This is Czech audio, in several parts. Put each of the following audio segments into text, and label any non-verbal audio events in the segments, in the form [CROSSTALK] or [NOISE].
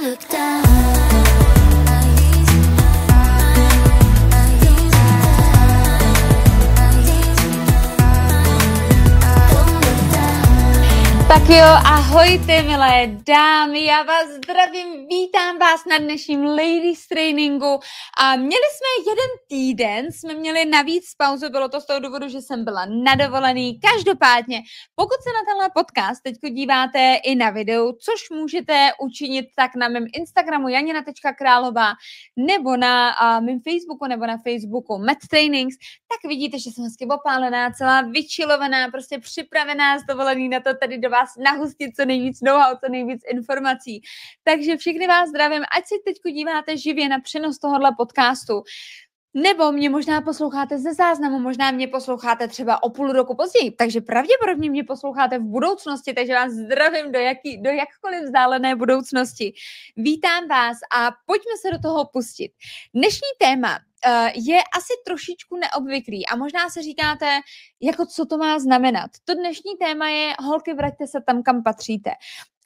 look down. jo, ahojte milé dámy, já vás zdravím, vítám vás na dnešním Ladies Trainingu. A měli jsme jeden týden, jsme měli navíc pauzu, bylo to z toho důvodu, že jsem byla nadovolený. Každopádně, pokud se na tenhle podcast teď díváte i na videu, což můžete učinit tak na mém Instagramu janina.králová nebo na mém Facebooku nebo na Facebooku Med Trainings, tak vidíte, že jsem hezky opálená, celá vyčilovaná, prostě připravená z dovolený na to tady do vás nahustit co nejvíc know-how, co nejvíc informací. Takže všechny vás zdravím, ať si teď díváte živě na přenos tohohle podcastu. Nebo mě možná posloucháte ze záznamu, možná mě posloucháte třeba o půl roku později, takže pravděpodobně mě posloucháte v budoucnosti, takže vás zdravím do, jaký, do jakkoliv vzdálené budoucnosti. Vítám vás a pojďme se do toho pustit. Dnešní téma Eh, je asi trošičku neobvyklý a možná se říkáte, jako co to má znamenat. To dnešní téma je holky, vraťte se tam, kam patříte.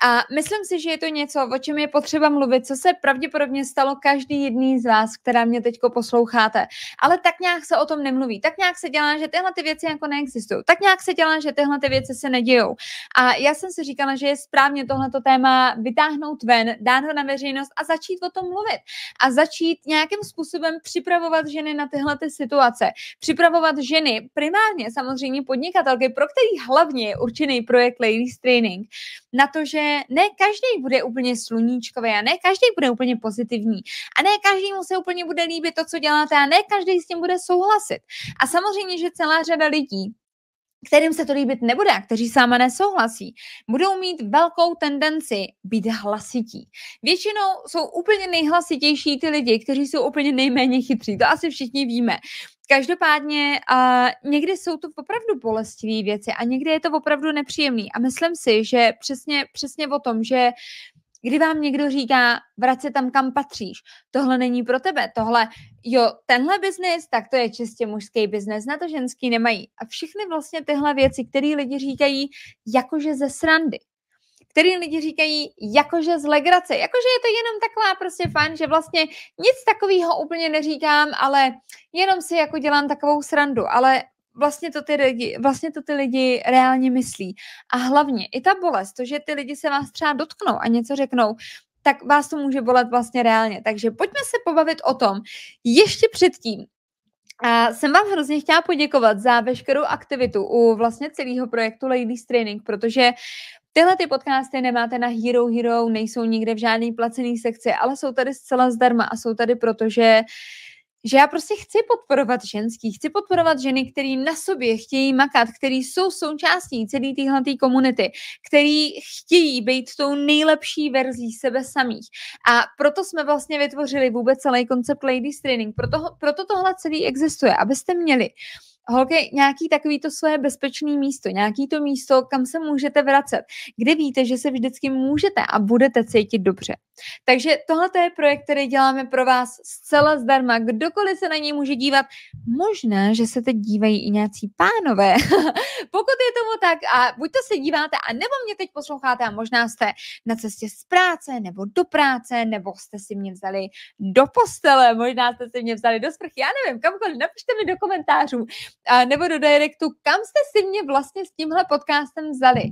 A myslím si, že je to něco, o čem je potřeba mluvit, co se pravděpodobně stalo každý jedný z vás, která mě teď posloucháte. Ale tak nějak se o tom nemluví. Tak nějak se dělá, že tyhle ty věci jako neexistují. Tak nějak se dělá, že tyhle ty věci se nedějou. A já jsem si říkala, že je správně tohleto téma vytáhnout ven, dát ho na veřejnost a začít o tom mluvit. A začít nějakým způsobem připravovat ženy na tyhle ty situace. Připravovat ženy, primárně samozřejmě podnikatelky, pro který hlavně je určený projekt Ladies Training, na to, že ne každý bude úplně sluníčkový a ne každý bude úplně pozitivní a ne mu se úplně bude líbit to, co děláte a ne každý s tím bude souhlasit. A samozřejmě, že celá řada lidí kterým se to líbit nebude a kteří s váma nesouhlasí, budou mít velkou tendenci být hlasití. Většinou jsou úplně nejhlasitější ty lidi, kteří jsou úplně nejméně chytří. To asi všichni víme. Každopádně uh, někdy jsou to opravdu bolestivé věci a někdy je to opravdu nepříjemný. A myslím si, že přesně, přesně o tom, že kdy vám někdo říká, vrať se tam, kam patříš, tohle není pro tebe, tohle, jo, tenhle biznis, tak to je čistě mužský biznis, na to ženský nemají. A všechny vlastně tyhle věci, které lidi říkají, jakože ze srandy který lidi říkají jakože z legrace, jakože je to jenom taková prostě fajn, že vlastně nic takového úplně neříkám, ale jenom si jako dělám takovou srandu, ale vlastně to, ty lidi, vlastně to ty lidi reálně myslí. A hlavně i ta bolest, to, že ty lidi se vás třeba dotknou a něco řeknou, tak vás to může bolet vlastně reálně. Takže pojďme se pobavit o tom ještě předtím, a jsem vám hrozně chtěla poděkovat za veškerou aktivitu u vlastně celého projektu Ladies Training, protože Tyhle ty podcasty nemáte na Hero Hero, nejsou nikde v žádný placený sekci, ale jsou tady zcela zdarma a jsou tady proto, že že já prostě chci podporovat ženský, chci podporovat ženy, které na sobě chtějí makat, které jsou součástí celé téhle komunity, které chtějí být tou nejlepší verzí sebe samých. A proto jsme vlastně vytvořili vůbec celý koncept Ladies Training. Proto, proto tohle celý existuje, abyste měli holky, nějaký takový to svoje bezpečné místo, nějaký to místo, kam se můžete vracet, kde víte, že se vždycky můžete a budete cítit dobře. Takže tohle je projekt, který děláme pro vás zcela zdarma. Kdokoliv se na něj může dívat, možná, že se teď dívají i nějací pánové. [LAUGHS] Pokud je tomu tak, a buď to se díváte, a nebo mě teď posloucháte a možná jste na cestě z práce, nebo do práce, nebo jste si mě vzali do postele, možná jste si mě vzali do sprchy, já nevím, kamkoliv, napište mi do komentářů, nebo do directu, kam jste si mě vlastně s tímhle podcastem vzali.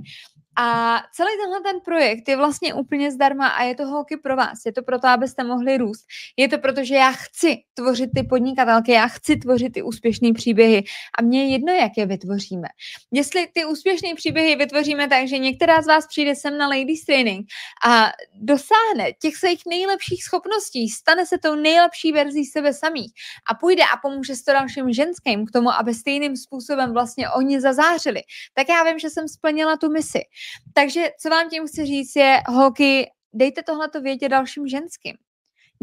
A celý tenhle ten projekt je vlastně úplně zdarma a je to holky pro vás. Je to proto, abyste mohli růst. Je to proto, že já chci tvořit ty podnikatelky, já chci tvořit ty úspěšné příběhy a mně je jedno, jak je vytvoříme. Jestli ty úspěšné příběhy vytvoříme tak, že některá z vás přijde sem na Ladies Training a dosáhne těch svých nejlepších schopností, stane se tou nejlepší verzí sebe samých a půjde a pomůže to dalším ženským k tomu, aby stejným způsobem vlastně oni zazářili, tak já vím, že jsem splnila tu misi. Takže co vám tím chci říct je, holky, dejte tohleto vědět dalším ženským.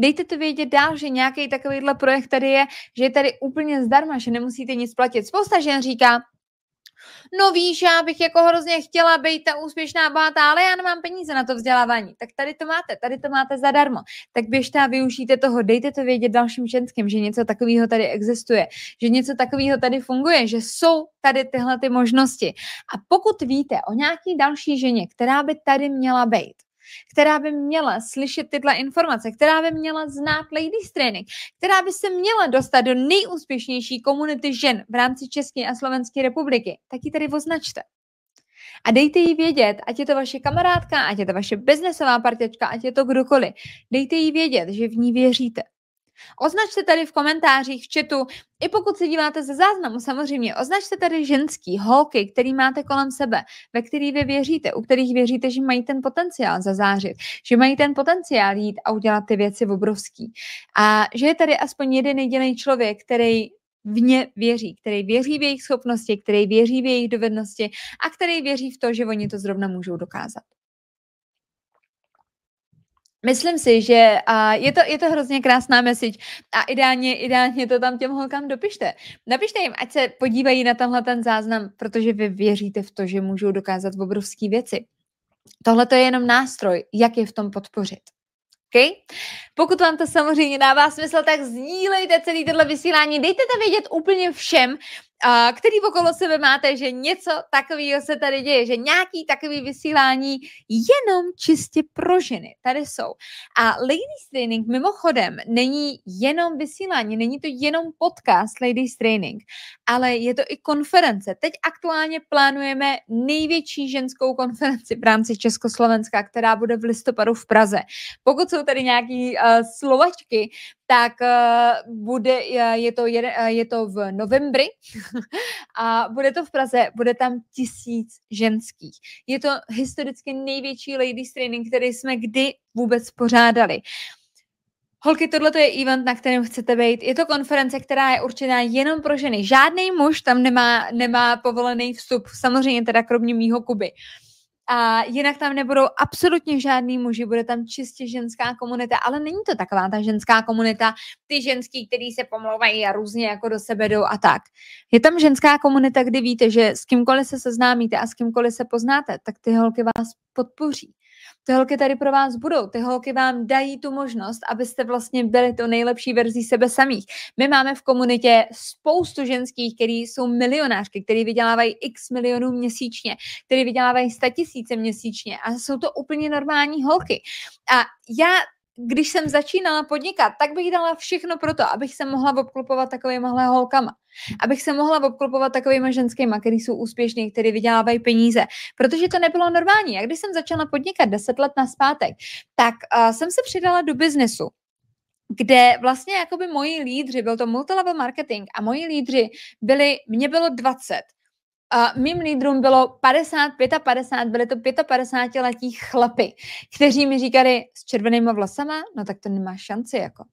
Dejte to vědět dál, že nějaký takovýhle projekt tady je, že je tady úplně zdarma, že nemusíte nic platit. Spousta žen říká, No víš, já bych jako hrozně chtěla být ta úspěšná bohatá, ale já nemám peníze na to vzdělávání. Tak tady to máte, tady to máte zadarmo. Tak běžte a využijte toho, dejte to vědět dalším ženským, že něco takového tady existuje, že něco takového tady funguje, že jsou tady tyhle ty možnosti. A pokud víte o nějaký další ženě, která by tady měla být, která by měla slyšet tyhle informace, která by měla znát Ladies Training, která by se měla dostat do nejúspěšnější komunity žen v rámci České a Slovenské republiky, tak ji tady označte. A dejte jí vědět, ať je to vaše kamarádka, ať je to vaše biznesová partička, ať je to kdokoliv. Dejte jí vědět, že v ní věříte. Označte tady v komentářích v chatu, i pokud se díváte ze záznamu, samozřejmě označte tady ženský, holky, který máte kolem sebe, ve který vy věříte, u kterých věříte, že mají ten potenciál zazářit, že mají ten potenciál jít a udělat ty věci obrovský. A že je tady aspoň jeden jediný člověk, který v ně věří, který věří v jejich schopnosti, který věří v jejich dovednosti a který věří v to, že oni to zrovna můžou dokázat. Myslím si, že a je, to, je to hrozně krásná message a ideálně, ideálně to tam těm holkám dopište. Napište jim, ať se podívají na tenhle ten záznam, protože vy věříte v to, že můžou dokázat obrovské věci. Tohle to je jenom nástroj, jak je v tom podpořit. Okay? Pokud vám to samozřejmě dává smysl, tak sdílejte celý tohle vysílání, dejte to vědět úplně všem, který okolo sebe máte, že něco takového se tady děje, že nějaký takový vysílání jenom čistě pro ženy tady jsou. A Ladies Training mimochodem není jenom vysílání, není to jenom podcast Ladies Training, ale je to i konference. Teď aktuálně plánujeme největší ženskou konferenci v rámci Československa, která bude v listopadu v Praze. Pokud jsou tady nějaký uh, slovačky, tak eh, bude, eh, je, to, eh, je to v novembri [LAUGHS] a bude to v Praze, bude tam tisíc ženských. Je to historicky největší ladies training, který jsme kdy vůbec pořádali. Holky, tohle je event, na kterém chcete být. Je to konference, která je určená jenom pro ženy. Žádný muž tam nemá, nemá povolený vstup, samozřejmě teda kromě mýho Kuby. Uh, a jinak tam nebudou absolutně žádný muži, bude tam čistě ženská komunita, ale není to taková ta ženská komunita, ty ženský, který se pomlouvají a různě jako do sebe jdou a tak. Je tam ženská komunita, kdy víte, že s kýmkoliv se seznámíte a s kýmkoliv se poznáte, tak ty holky vás podpoří. Ty holky tady pro vás budou, ty holky vám dají tu možnost, abyste vlastně byli to nejlepší verzí sebe samých. My máme v komunitě spoustu ženských, které jsou milionářky, které vydělávají x milionů měsíčně, které vydělávají sta tisíce měsíčně a jsou to úplně normální holky. A já když jsem začínala podnikat, tak bych dala všechno pro to, abych se mohla obklopovat malé holkama. Abych se mohla obklopovat takovými ženskými, který jsou úspěšní, který vydělávají peníze. Protože to nebylo normální. A když jsem začala podnikat deset let na zpátek, tak uh, jsem se přidala do biznesu kde vlastně jakoby moji lídři, byl to multilevel marketing a moji lídři byli, mě bylo 20 Uh, mým lídrům bylo 50, 55, byly to 55 letí chlapy, kteří mi říkali s červenýma vlasama, no tak to nemá šanci jako.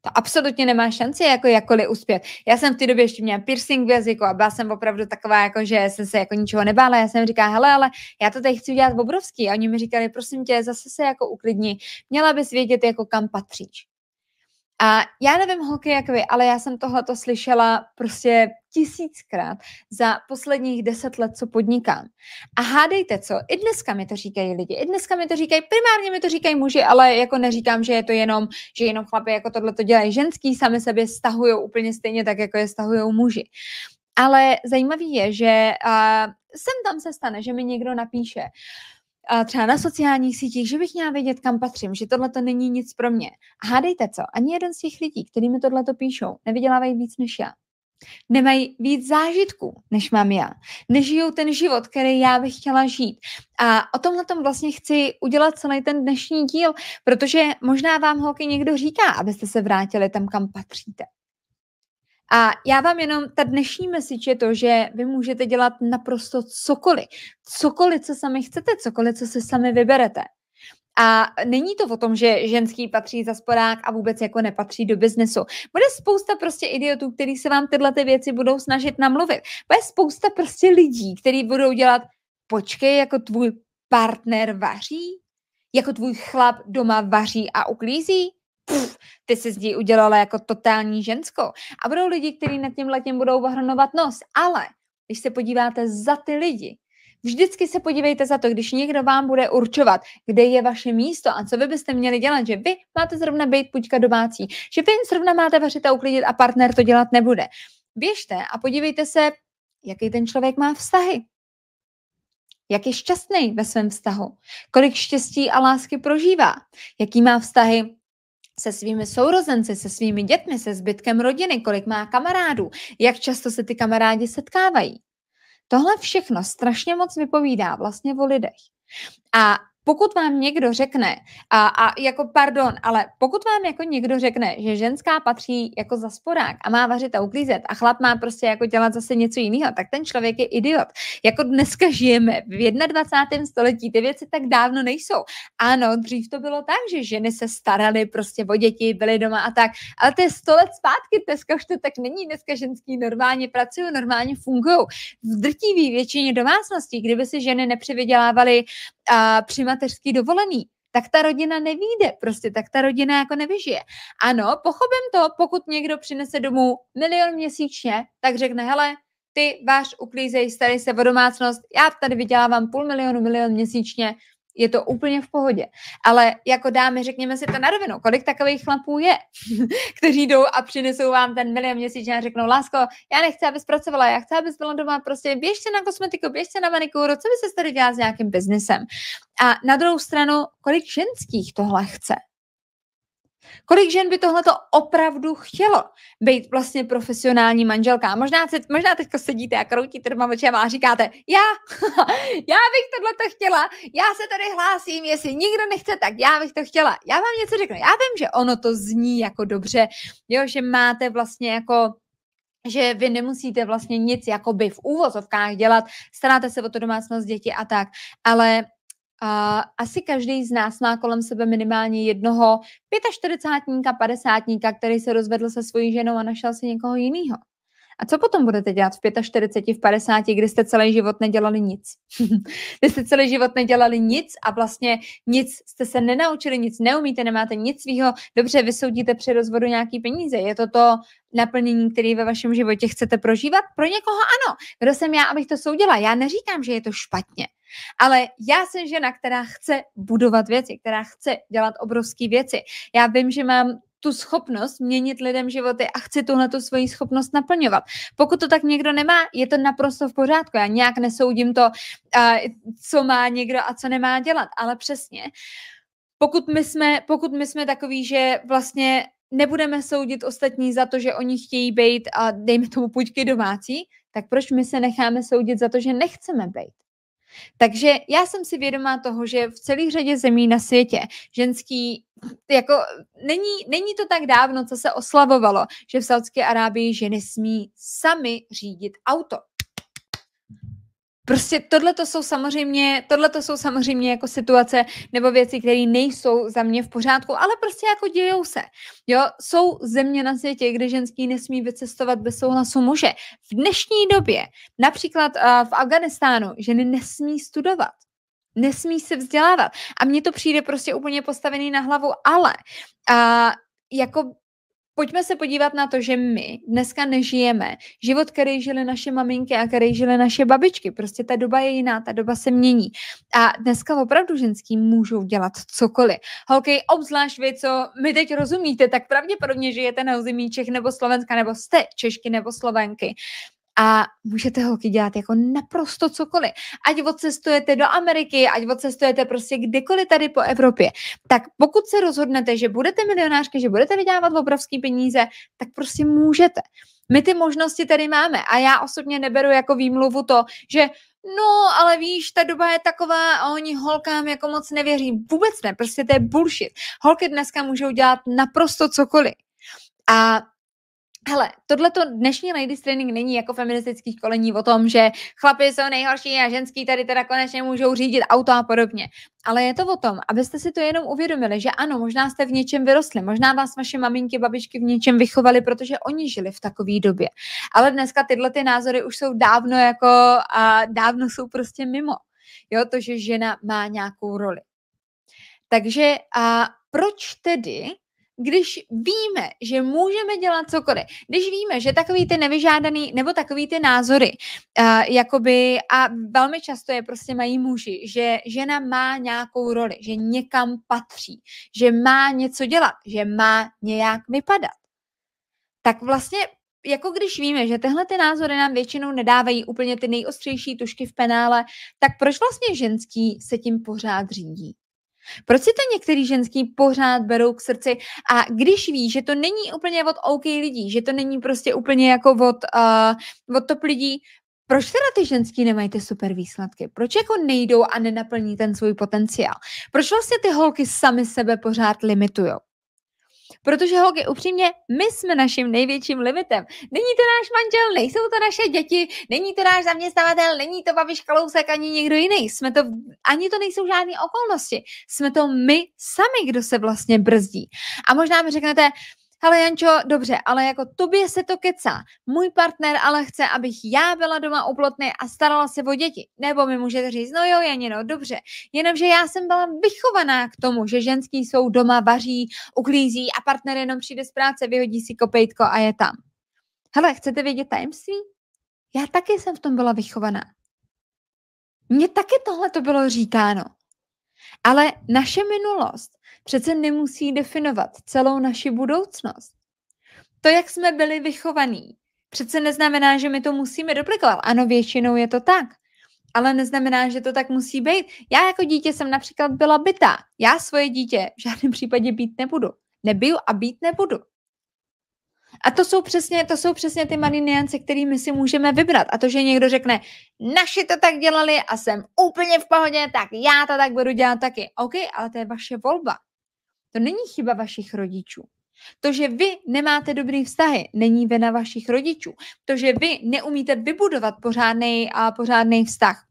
To absolutně nemá šanci jako jakkoliv uspět. Já jsem v té době ještě měla piercing v jazyku a byla jsem opravdu taková, jako, že jsem se jako ničeho nebála. Já jsem říkala, hele, ale já to tady chci udělat obrovský. A oni mi říkali, prosím tě, zase se jako uklidni. Měla bys vědět, jako kam patříš. A já nevím holky jak vy, ale já jsem tohle to slyšela prostě tisíckrát za posledních deset let, co podnikám. A hádejte co, i dneska mi to říkají lidi, i dneska mi to říkají, primárně mi to říkají muži, ale jako neříkám, že je to jenom, že jenom chlapy jako tohle to dělají ženský, sami sebe stahují úplně stejně tak, jako je stahují muži. Ale zajímavý je, že uh, sem tam se stane, že mi někdo napíše, uh, a třeba na sociálních sítích, že bych měla vědět, kam patřím, že tohle to není nic pro mě. A hádejte co, ani jeden z těch lidí, který mi tohle to píšou, nevydělávají víc než já. Nemají víc zážitků, než mám já. Nežijou ten život, který já bych chtěla žít. A o tomhle tom vlastně chci udělat celý ten dnešní díl, protože možná vám holky někdo říká, abyste se vrátili tam, kam patříte. A já vám jenom, ta dnešní message je to, že vy můžete dělat naprosto cokoliv. Cokoliv, co sami chcete, cokoliv, co si sami vyberete. A není to o tom, že ženský patří za sporák a vůbec jako nepatří do biznesu. Bude spousta prostě idiotů, který se vám tyhle ty věci budou snažit namluvit. Bude spousta prostě lidí, který budou dělat, počkej, jako tvůj partner vaří, jako tvůj chlap doma vaří a uklízí, pff, ty se z ní udělala jako totální ženskou. A budou lidi, kteří nad tím letem budou ohrnovat nos. Ale když se podíváte za ty lidi, vždycky se podívejte za to, když někdo vám bude určovat, kde je vaše místo a co vy byste měli dělat, že vy máte zrovna být puťka domácí, že vy zrovna máte vařit a uklidit a partner to dělat nebude. Běžte a podívejte se, jaký ten člověk má vztahy. Jak je šťastný ve svém vztahu? Kolik štěstí a lásky prožívá? Jaký má vztahy se svými sourozenci, se svými dětmi, se zbytkem rodiny, kolik má kamarádů, jak často se ty kamarádi setkávají. Tohle všechno strašně moc vypovídá vlastně o lidech. A pokud vám někdo řekne, a, a jako pardon, ale pokud vám jako někdo řekne, že ženská patří jako za sporák a má vařit a uklízet a chlap má prostě jako dělat zase něco jiného, tak ten člověk je idiot. Jako dneska žijeme v 21. století, ty věci tak dávno nejsou. Ano, dřív to bylo tak, že ženy se staraly prostě o děti, byly doma a tak, ale to je 100 let zpátky, dneska už to tak není, dneska ženský normálně pracují, normálně fungují. V drtivé většině domácností, kdyby si ženy nepřivydělávaly a, při mateřský dovolený tak ta rodina nevíde, prostě tak ta rodina jako nevyžije. Ano, pochopím to, pokud někdo přinese domů milion měsíčně, tak řekne, hele, ty váš uklízej, starý se o domácnost, já tady vydělávám půl milionu, milion měsíčně, je to úplně v pohodě. Ale jako dámy, řekněme si to na rovinu, kolik takových chlapů je, [LAUGHS] kteří jdou a přinesou vám ten milion měsíc? a řeknou, lásko, já nechci, abys pracovala, já chci, abys byla doma, prostě běžte na kosmetiku, běžte na manikuru, co by se tady dělá s nějakým biznesem. A na druhou stranu, kolik ženských tohle chce? Kolik žen by tohle to opravdu chtělo? Být vlastně profesionální manželka. Možná, se, možná teďka sedíte a kroutíte doma očema a říkáte, já, [LAUGHS] já bych tohle to chtěla, já se tady hlásím, jestli nikdo nechce, tak já bych to chtěla. Já vám něco řeknu. Já vím, že ono to zní jako dobře, jo, že máte vlastně jako že vy nemusíte vlastně nic jakoby v úvozovkách dělat, staráte se o to domácnost, děti a tak, ale asi každý z nás má kolem sebe minimálně jednoho 45 padesátníka, který se rozvedl se svojí ženou a našel si někoho jiného. A co potom budete dělat v 45, v 50, kdy jste celý život nedělali nic? [LAUGHS] kdy jste celý život nedělali nic a vlastně nic jste se nenaučili, nic neumíte, nemáte nic svého. Dobře, vysoudíte při rozvodu nějaký peníze. Je to to naplnění, které ve vašem životě chcete prožívat? Pro někoho ano. Kdo jsem já, abych to soudila? Já neříkám, že je to špatně. Ale já jsem žena, která chce budovat věci, která chce dělat obrovské věci. Já vím, že mám tu schopnost měnit lidem životy a chci tuhle tu svoji schopnost naplňovat. Pokud to tak někdo nemá, je to naprosto v pořádku. Já nějak nesoudím to, co má někdo a co nemá dělat, ale přesně. Pokud my jsme, pokud my jsme takový, že vlastně nebudeme soudit ostatní za to, že oni chtějí být a dejme tomu puťky domácí, tak proč my se necháme soudit za to, že nechceme být? Takže já jsem si vědomá toho, že v celé řadě zemí na světě ženský, jako není, není to tak dávno, co se oslavovalo, že v Saudské Arábii ženy smí sami řídit auto. Prostě tohle to jsou samozřejmě, tohle to jsou samozřejmě jako situace nebo věci, které nejsou za mě v pořádku, ale prostě jako dějou se. Jo, jsou země na světě, kde ženský nesmí vycestovat bez souhlasu muže. V dnešní době, například uh, v Afganistánu, ženy nesmí studovat. Nesmí se vzdělávat. A mně to přijde prostě úplně postavený na hlavu, ale uh, jako Pojďme se podívat na to, že my dneska nežijeme život, který žili naše maminky a který žili naše babičky. Prostě ta doba je jiná, ta doba se mění. A dneska opravdu ženský můžou dělat cokoliv. Holky, obzvlášť vy, co my teď rozumíte, tak pravděpodobně žijete na území Čech nebo Slovenska, nebo jste Češky nebo Slovenky a můžete holky dělat jako naprosto cokoliv. Ať odcestujete do Ameriky, ať odcestujete prostě kdekoliv tady po Evropě. Tak pokud se rozhodnete, že budete milionářky, že budete vydávat obrovské peníze, tak prostě můžete. My ty možnosti tady máme a já osobně neberu jako výmluvu to, že no, ale víš, ta doba je taková a oni holkám jako moc nevěří. Vůbec ne, prostě to je bullshit. Holky dneska můžou dělat naprosto cokoliv. A Hele, tohleto dnešní ladies training není jako feministický školení o tom, že chlapi jsou nejhorší a ženský tady teda konečně můžou řídit auto a podobně. Ale je to o tom, abyste si to jenom uvědomili, že ano, možná jste v něčem vyrostli, možná vás vaše maminky, babičky v něčem vychovali, protože oni žili v takové době. Ale dneska tyhle ty názory už jsou dávno jako, a dávno jsou prostě mimo. Jo, to, že žena má nějakou roli. Takže a proč tedy když víme, že můžeme dělat cokoliv, když víme, že takový ty nevyžádaný nebo takový ty názory, uh, jakoby, a velmi často je prostě mají muži, že žena má nějakou roli, že někam patří, že má něco dělat, že má nějak vypadat. Tak vlastně jako když víme, že tyhle ty názory nám většinou nedávají úplně ty nejostřejší tušky v penále, tak proč vlastně ženský se tím pořád řídí? Proč si to některý ženský pořád berou k srdci a když ví, že to není úplně od OK lidí, že to není prostě úplně jako od, uh, od top lidí, proč teda ty ženský nemají ty super výsledky? Proč jako nejdou a nenaplní ten svůj potenciál? Proč vlastně ty holky sami sebe pořád limitujou? Protože holky, upřímně, my jsme naším největším limitem. Není to náš manžel, nejsou to naše děti, není to náš zaměstnavatel, není to Babiš Kalousek ani někdo jiný. Jsme to, ani to nejsou žádné okolnosti. Jsme to my sami, kdo se vlastně brzdí. A možná mi řeknete, hele Jančo, dobře, ale jako tobě se to kecá. Můj partner ale chce, abych já byla doma u plotny a starala se o děti. Nebo mi můžete říct, no jo, Janino, dobře. Jenomže já jsem byla vychovaná k tomu, že ženský jsou doma, vaří, uklízí a partner jenom přijde z práce, vyhodí si kopejtko a je tam. Hele, chcete vědět tajemství? Já taky jsem v tom byla vychovaná. Mně taky tohle to bylo říkáno. Ale naše minulost přece nemusí definovat celou naši budoucnost. To, jak jsme byli vychovaní, přece neznamená, že my to musíme duplikovat. Ano, většinou je to tak, ale neznamená, že to tak musí být. Já jako dítě jsem například byla byta. Já svoje dítě v žádném [LAUGHS] případě být nebudu. nebyl a být nebudu. A to jsou přesně, to jsou přesně ty malé niance, kterými si můžeme vybrat. A to, že někdo řekne, naši to tak dělali a jsem úplně v pohodě, tak já to tak budu dělat taky. OK, ale to je vaše volba. To není chyba vašich rodičů. To, že vy nemáte dobrý vztahy, není vina vašich rodičů. To, že vy neumíte vybudovat pořádný a pořádný vztah,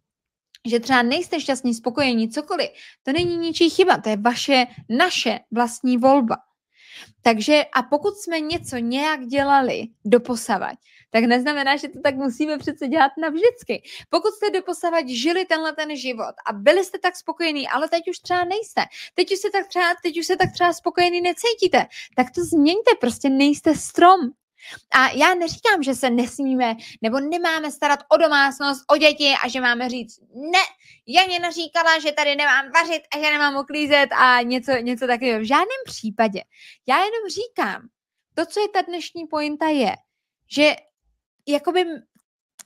že třeba nejste šťastní, spokojení, cokoliv, to není ničí chyba, to je vaše, naše vlastní volba. Takže a pokud jsme něco nějak dělali doposavať, tak neznamená, že to tak musíme přece dělat navždycky. Pokud jste doposavať žili tenhle ten život a byli jste tak spokojení, ale teď už třeba nejste, teď už se tak třeba, teď už se tak třeba spokojení necítíte, tak to změňte, prostě nejste strom, a já neříkám, že se nesmíme nebo nemáme starat o domácnost, o děti a že máme říct ne. Já mě naříkala, že tady nemám vařit a že nemám uklízet a něco, něco takového. V žádném případě. Já jenom říkám, to, co je ta dnešní pointa, je, že jakoby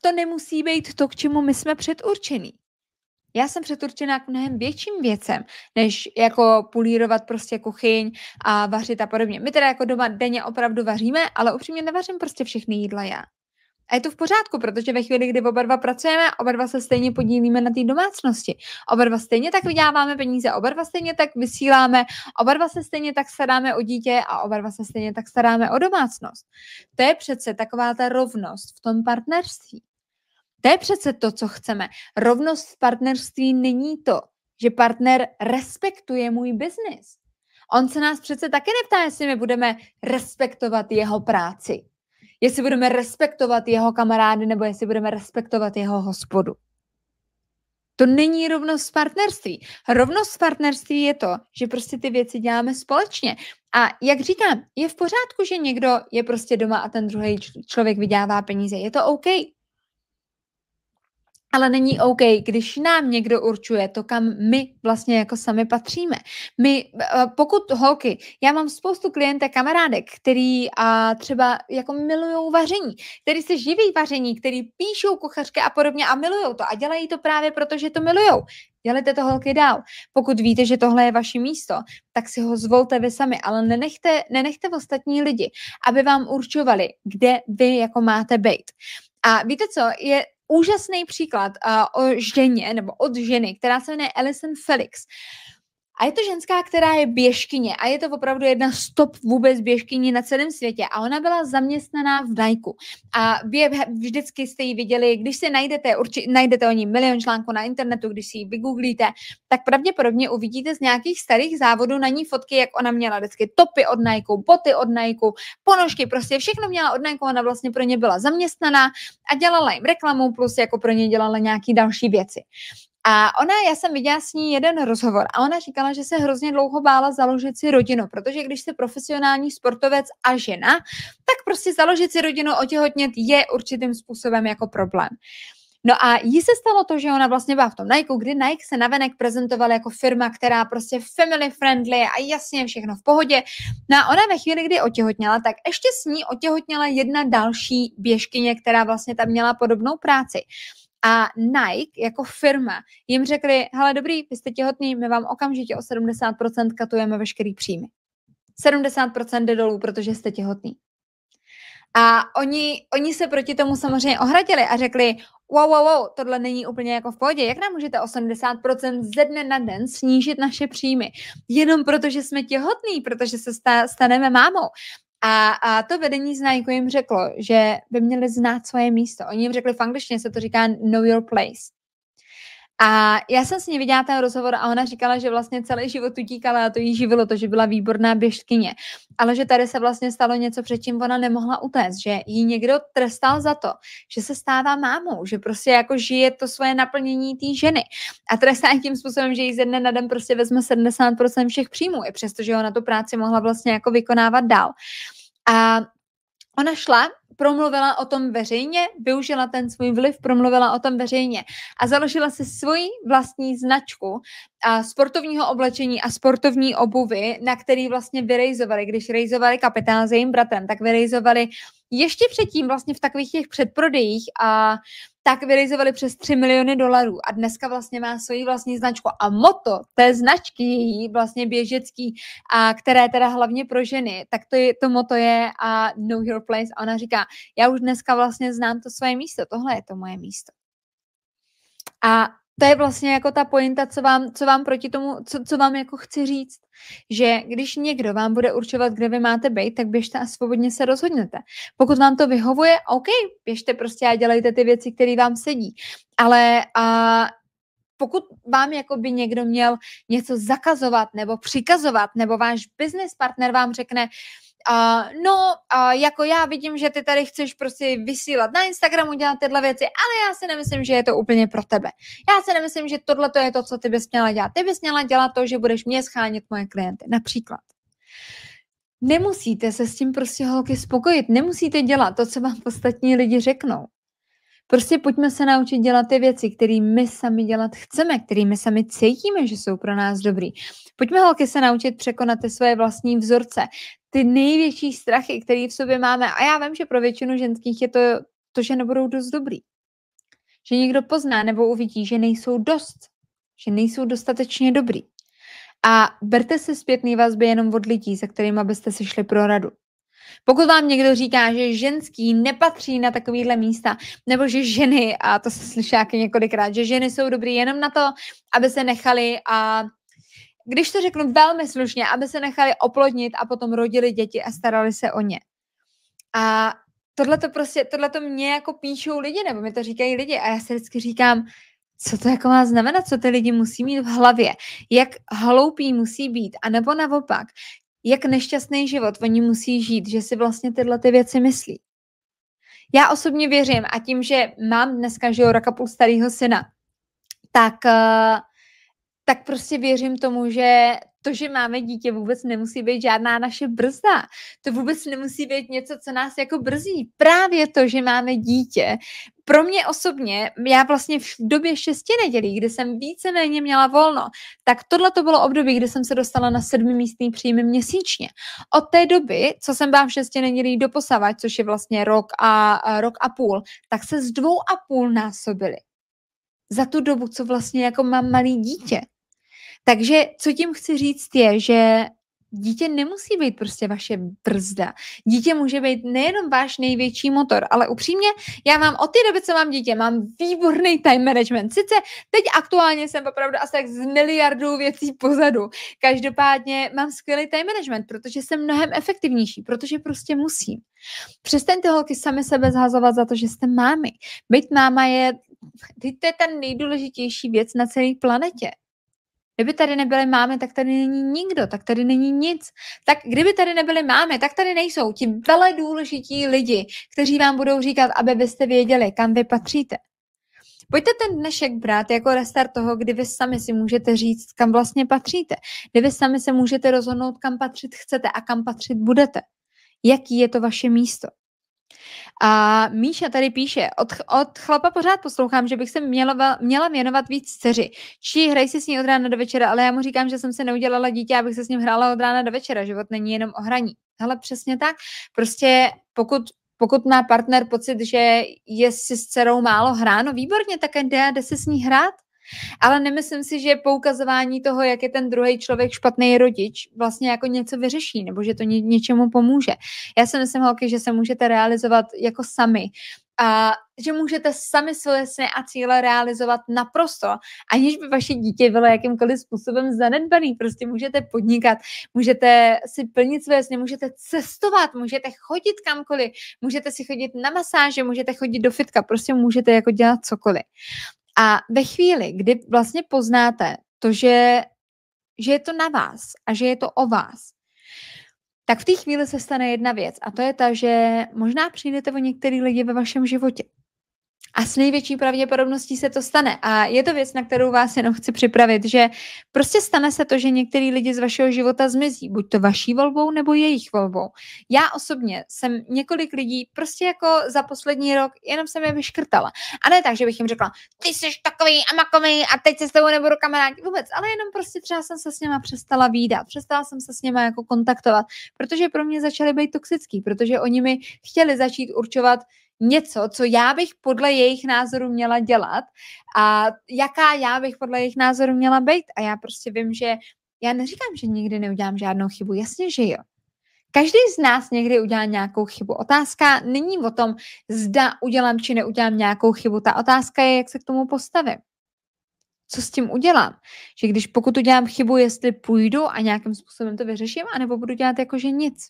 to nemusí být to, k čemu my jsme předurčení. Já jsem přeturčená k mnohem větším věcem, než jako pulírovat prostě kuchyň a vařit a podobně. My teda jako doma denně opravdu vaříme, ale upřímně nevařím prostě všechny jídla já. A je to v pořádku, protože ve chvíli, kdy oba dva pracujeme, oba dva se stejně podílíme na té domácnosti. Oba dva stejně tak vyděláváme peníze, oba dva stejně tak vysíláme, oba dva se stejně tak staráme o dítě a oba dva se stejně tak staráme o domácnost. To je přece taková ta rovnost v tom partnerství. To je přece to, co chceme. Rovnost v partnerství není to, že partner respektuje můj biznis. On se nás přece taky neptá, jestli my budeme respektovat jeho práci, jestli budeme respektovat jeho kamarády nebo jestli budeme respektovat jeho hospodu. To není rovnost v partnerství. Rovnost v partnerství je to, že prostě ty věci děláme společně. A jak říkám, je v pořádku, že někdo je prostě doma a ten druhý člověk vydává peníze. Je to OK ale není OK, když nám někdo určuje to, kam my vlastně jako sami patříme. My, eh, pokud holky, já mám spoustu klientek, kamarádek, který a třeba jako milují vaření, který se živí vaření, který píšou kuchařky a podobně a milují to a dělají to právě proto, že to milují. Dělejte to holky dál. Pokud víte, že tohle je vaše místo, tak si ho zvolte vy sami, ale nenechte, nenechte ostatní lidi, aby vám určovali, kde vy jako máte být. A víte co, je úžasný příklad uh, o ženě nebo od ženy, která se jmenuje Alison Felix. A je to ženská, která je běžkyně a je to opravdu jedna z top vůbec běžkyní na celém světě. A ona byla zaměstnaná v Nike. A vy vždycky jste ji viděli, když si najdete, urči, najdete o ní milion článků na internetu, když si ji vygooglíte, tak pravděpodobně uvidíte z nějakých starých závodů na ní fotky, jak ona měla vždycky topy od Nike, boty od Nike, ponožky, prostě všechno měla od Nike, ona vlastně pro ně byla zaměstnaná a dělala jim reklamu, plus jako pro ně dělala nějaké další věci. A ona, já jsem viděla s ní jeden rozhovor a ona říkala, že se hrozně dlouho bála založit si rodinu, protože když jste profesionální sportovec a žena, tak prostě založit si rodinu otěhotnět je určitým způsobem jako problém. No a jí se stalo to, že ona vlastně byla v tom Nike, kdy Nike se navenek prezentovala jako firma, která prostě family friendly a jasně všechno v pohodě. No a ona ve chvíli, kdy otěhotněla, tak ještě s ní otěhotněla jedna další běžkyně, která vlastně tam měla podobnou práci. A Nike jako firma jim řekli, hele dobrý, vy jste těhotný, my vám okamžitě o 70% katujeme veškerý příjmy. 70% jde dolů, protože jste těhotný. A oni, oni se proti tomu samozřejmě ohradili a řekli, wow, wow, wow, tohle není úplně jako v pohodě. Jak nám můžete 80% ze dne na den snížit naše příjmy? Jenom protože jsme těhotní, protože se staneme mámou. A, a to vedení Znajku jim řeklo, že by měli znát svoje místo. Oni jim řekli v angličtině, se to říká know your place. A já jsem s ní viděla ten rozhovor a ona říkala, že vlastně celý život utíkala a to jí živilo to, že byla výborná běžkyně. Ale že tady se vlastně stalo něco, před čím ona nemohla utéct, že jí někdo trestal za to, že se stává mámou, že prostě jako žije to svoje naplnění té ženy. A trestá tím způsobem, že jí ze dne na den prostě vezme 70% všech příjmů, i přesto, že ona tu práci mohla vlastně jako vykonávat dál. A ona šla, promluvila o tom veřejně, využila ten svůj vliv, promluvila o tom veřejně a založila si svoji vlastní značku, a sportovního oblečení a sportovní obuvy, na který vlastně vyrejzovali, když rejzovali kapitán s jejím bratrem, tak vyrejzovali ještě předtím vlastně v takových těch předprodejích a tak vyrejzovali přes 3 miliony dolarů a dneska vlastně má svoji vlastní značku a moto té značky její vlastně běžecký, a které teda hlavně pro ženy, tak to, je, to moto je a know your place a ona říká, já už dneska vlastně znám to svoje místo, tohle je to moje místo. A to je vlastně jako ta pointa, co vám, co vám proti tomu, co, co vám jako chci říct, že když někdo vám bude určovat, kde vy máte být, tak běžte a svobodně se rozhodněte. Pokud vám to vyhovuje, OK, běžte prostě a dělejte ty věci, které vám sedí. Ale a pokud vám jako by někdo měl něco zakazovat nebo přikazovat, nebo váš business partner vám řekne, Uh, no, uh, jako já vidím, že ty tady chceš prostě vysílat na Instagramu, dělat tyhle věci, ale já si nemyslím, že je to úplně pro tebe. Já si nemyslím, že tohle je to, co ty bys měla dělat. Ty bys měla dělat to, že budeš mě schánět moje klienty, například. Nemusíte se s tím prostě holky spokojit, nemusíte dělat to, co vám ostatní lidi řeknou. Prostě pojďme se naučit dělat ty věci, které my sami dělat chceme, které my sami cítíme, že jsou pro nás dobrý. Pojďme holky se naučit překonat ty svoje vlastní vzorce, ty největší strachy, které v sobě máme. A já vím, že pro většinu ženských je to to, že nebudou dost dobrý. Že někdo pozná nebo uvidí, že nejsou dost, že nejsou dostatečně dobrý. A berte si zpětný vazby jenom od lidí, se kterými byste si šli pro radu. Pokud vám někdo říká, že ženský nepatří na takovýhle místa, nebo že ženy, a to se slyší několikrát, že ženy jsou dobrý jenom na to, aby se nechali a když to řeknu velmi slušně, aby se nechali oplodnit a potom rodili děti a starali se o ně. A tohle to prostě, tohle to mě jako píšou lidi, nebo mi to říkají lidi a já si vždycky říkám, co to jako má znamenat, co ty lidi musí mít v hlavě, jak hloupí musí být, a nebo naopak, jak nešťastný život oni musí žít, že si vlastně tyhle ty věci myslí. Já osobně věřím a tím, že mám dneska, žiju roka půl starého syna, tak, eh, tak prostě věřím tomu, že to, že máme dítě, vůbec nemusí být žádná naše brzda. To vůbec nemusí být něco, co nás jako brzí. Právě to, že máme dítě, pro mě osobně, já vlastně v době šesti nedělí, kdy jsem víceméně měla volno, tak tohle to bylo období, kdy jsem se dostala na sedmi místní příjmy měsíčně. Od té doby, co jsem byla v šesti nedělí do což je vlastně rok a, a rok a půl, tak se z dvou a půl násobily za tu dobu, co vlastně jako mám malý dítě. Takže co tím chci říct je, že dítě nemusí být prostě vaše brzda. Dítě může být nejenom váš největší motor, ale upřímně, já mám od té doby, co mám dítě, mám výborný time management. Sice teď aktuálně jsem opravdu asi tak z miliardů věcí pozadu. Každopádně mám skvělý time management, protože jsem mnohem efektivnější, protože prostě musím. Přestaňte holky sami sebe zhazovat za to, že jste mámy. Být máma je, to je ta nejdůležitější věc na celé planetě. Kdyby tady nebyly máme, tak tady není nikdo, tak tady není nic. Tak kdyby tady nebyly máme, tak tady nejsou ti vele důležití lidi, kteří vám budou říkat, aby byste věděli, kam vy patříte. Pojďte ten dnešek brát jako restart toho, kdy vy sami si můžete říct, kam vlastně patříte. Kdy vy sami se můžete rozhodnout, kam patřit chcete a kam patřit budete. Jaký je to vaše místo. A Míša tady píše, od, od chlapa pořád poslouchám, že bych se měla, měla věnovat víc dceři. Či hraj si s ní od rána do večera, ale já mu říkám, že jsem se neudělala dítě, abych se s ním hrála od rána do večera. Život není jenom o hraní. Hele, přesně tak. Prostě pokud pokud má partner pocit, že je si s dcerou málo hráno, výborně, tak jde, jde se s ní hrát, ale nemyslím si, že poukazování toho, jak je ten druhý člověk špatný rodič, vlastně jako něco vyřeší nebo že to ně, něčemu pomůže. Já si myslím, holky, že se můžete realizovat jako sami a že můžete sami své sny a cíle realizovat naprosto, aniž by vaše dítě bylo jakýmkoliv způsobem zanedbaný. Prostě můžete podnikat, můžete si plnit své sny, můžete cestovat, můžete chodit kamkoliv, můžete si chodit na masáže, můžete chodit do fitka, prostě můžete jako dělat cokoliv. A ve chvíli, kdy vlastně poznáte to, že, že je to na vás a že je to o vás, tak v té chvíli se stane jedna věc a to je ta, že možná přijdete o některý lidi ve vašem životě. A s největší pravděpodobností se to stane. A je to věc, na kterou vás jenom chci připravit, že prostě stane se to, že některý lidi z vašeho života zmizí, buď to vaší volbou nebo jejich volbou. Já osobně jsem několik lidí prostě jako za poslední rok jenom jsem je vyškrtala. A ne tak, že bych jim řekla, ty jsi takový a makový a teď se s tebou nebudu kamarádi vůbec, ale jenom prostě třeba jsem se s něma přestala výdat, přestala jsem se s něma jako kontaktovat, protože pro mě začaly být toxický, protože oni mi chtěli začít určovat, něco, co já bych podle jejich názoru měla dělat a jaká já bych podle jejich názoru měla být. A já prostě vím, že já neříkám, že nikdy neudělám žádnou chybu. Jasně, že jo. Každý z nás někdy udělá nějakou chybu. Otázka není o tom, zda udělám či neudělám nějakou chybu. Ta otázka je, jak se k tomu postavím. Co s tím udělám? Že když pokud udělám chybu, jestli půjdu a nějakým způsobem to vyřeším, anebo budu dělat jakože nic.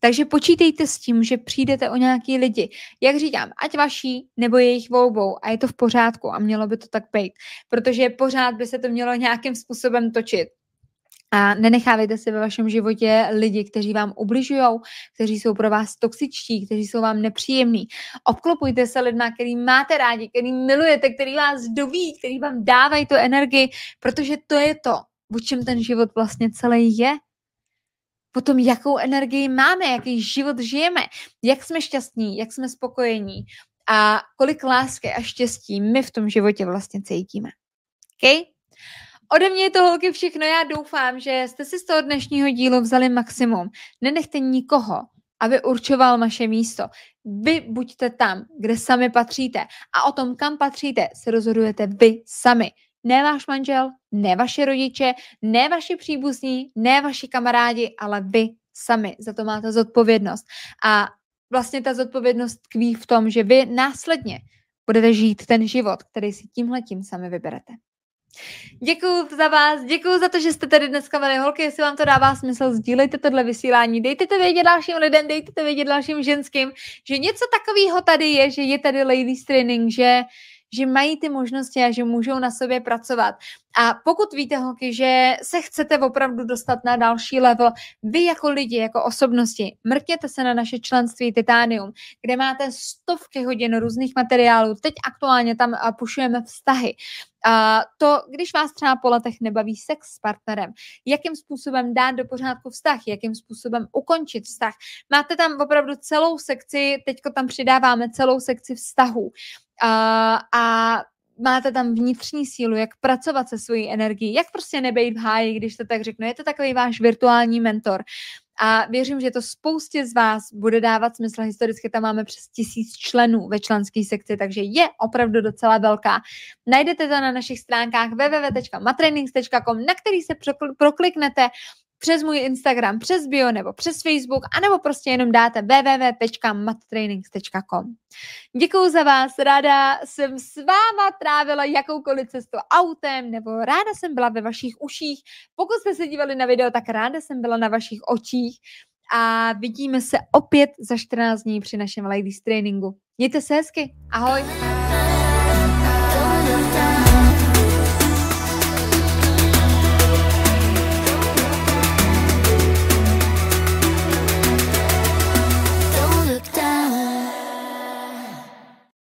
Takže počítejte s tím, že přijdete o nějaký lidi. Jak říkám, ať vaší nebo jejich volbou a je to v pořádku a mělo by to tak být, protože pořád by se to mělo nějakým způsobem točit. A nenechávejte si ve vašem životě lidi, kteří vám ubližují, kteří jsou pro vás toxičtí, kteří jsou vám nepříjemní. Obklopujte se lidma, který máte rádi, který milujete, který vás doví, který vám dávají tu energii, protože to je to, o čem ten život vlastně celý je potom jakou energii máme, jaký život žijeme, jak jsme šťastní, jak jsme spokojení a kolik lásky a štěstí my v tom životě vlastně cítíme. Okay? Ode mě je to holky všechno, já doufám, že jste si z toho dnešního dílu vzali maximum. Nenechte nikoho, aby určoval vaše místo. Vy buďte tam, kde sami patříte a o tom, kam patříte, se rozhodujete vy sami. Ne váš manžel, ne vaše rodiče, ne vaši příbuzní, ne vaši kamarádi, ale vy sami. Za to máte zodpovědnost. A vlastně ta zodpovědnost tkví v tom, že vy následně budete žít ten život, který si tímhletím sami vyberete. Děkuji za vás, děkuji za to, že jste tady dneska byli holky, jestli vám to dává smysl, sdílejte tohle vysílání, dejte to vědět dalším lidem, dejte to vědět dalším ženským, že něco takového tady je, že je tady ladies training, že že mají ty možnosti a že můžou na sobě pracovat. A pokud víte, holky, že se chcete opravdu dostat na další level, vy jako lidi, jako osobnosti, mrkněte se na naše členství Titanium, kde máte stovky hodin různých materiálů. Teď aktuálně tam pušujeme vztahy. A to, když vás třeba po letech nebaví sex s partnerem, jakým způsobem dát do pořádku vztah, jakým způsobem ukončit vztah. Máte tam opravdu celou sekci, teďko tam přidáváme celou sekci vztahů. A, a máte tam vnitřní sílu, jak pracovat se svojí energií, jak prostě nebejt v háji, když to tak řeknu. Je to takový váš virtuální mentor. A věřím, že to spoustě z vás bude dávat smysl. Historicky tam máme přes tisíc členů ve členské sekci, takže je opravdu docela velká. Najdete to na našich stránkách www.matrainings.com, na který se prokliknete přes můj Instagram, přes bio nebo přes Facebook, anebo prostě jenom dáte www.mattrainings.com. Děkuju za vás, ráda jsem s váma trávila jakoukoliv cestu autem, nebo ráda jsem byla ve vašich uších. Pokud jste se dívali na video, tak ráda jsem byla na vašich očích a vidíme se opět za 14 dní při našem Ladies Trainingu. Mějte se hezky, ahoj!